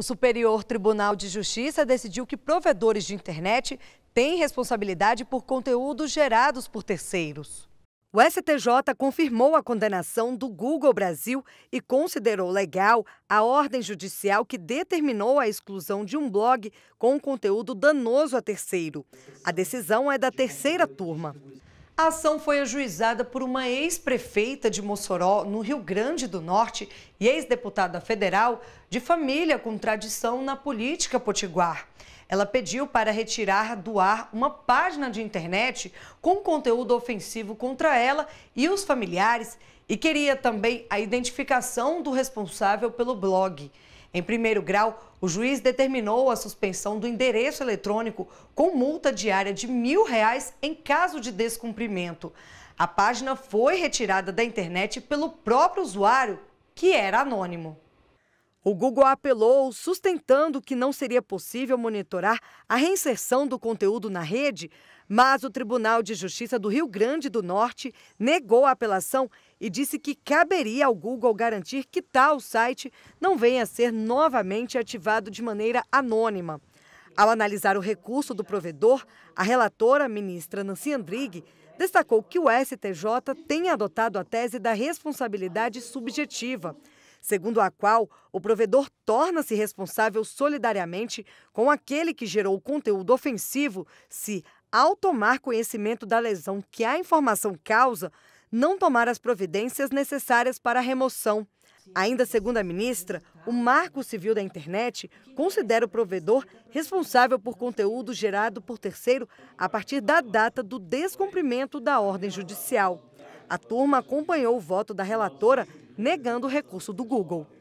O Superior Tribunal de Justiça decidiu que provedores de internet têm responsabilidade por conteúdos gerados por terceiros. O STJ confirmou a condenação do Google Brasil e considerou legal a ordem judicial que determinou a exclusão de um blog com conteúdo danoso a terceiro. A decisão é da terceira turma. A ação foi ajuizada por uma ex-prefeita de Mossoró, no Rio Grande do Norte, e ex-deputada federal de família com tradição na política potiguar. Ela pediu para retirar do ar uma página de internet com conteúdo ofensivo contra ela e os familiares e queria também a identificação do responsável pelo blog. Em primeiro grau, o juiz determinou a suspensão do endereço eletrônico com multa diária de mil reais em caso de descumprimento. A página foi retirada da internet pelo próprio usuário, que era anônimo. O Google apelou, sustentando que não seria possível monitorar a reinserção do conteúdo na rede, mas o Tribunal de Justiça do Rio Grande do Norte negou a apelação e disse que caberia ao Google garantir que tal site não venha a ser novamente ativado de maneira anônima. Ao analisar o recurso do provedor, a relatora, ministra Nancy Andrighi, destacou que o STJ tem adotado a tese da responsabilidade subjetiva segundo a qual o provedor torna-se responsável solidariamente com aquele que gerou o conteúdo ofensivo se, ao tomar conhecimento da lesão que a informação causa, não tomar as providências necessárias para a remoção. Ainda segundo a ministra, o Marco Civil da Internet considera o provedor responsável por conteúdo gerado por terceiro a partir da data do descumprimento da ordem judicial. A turma acompanhou o voto da relatora negando o recurso do Google.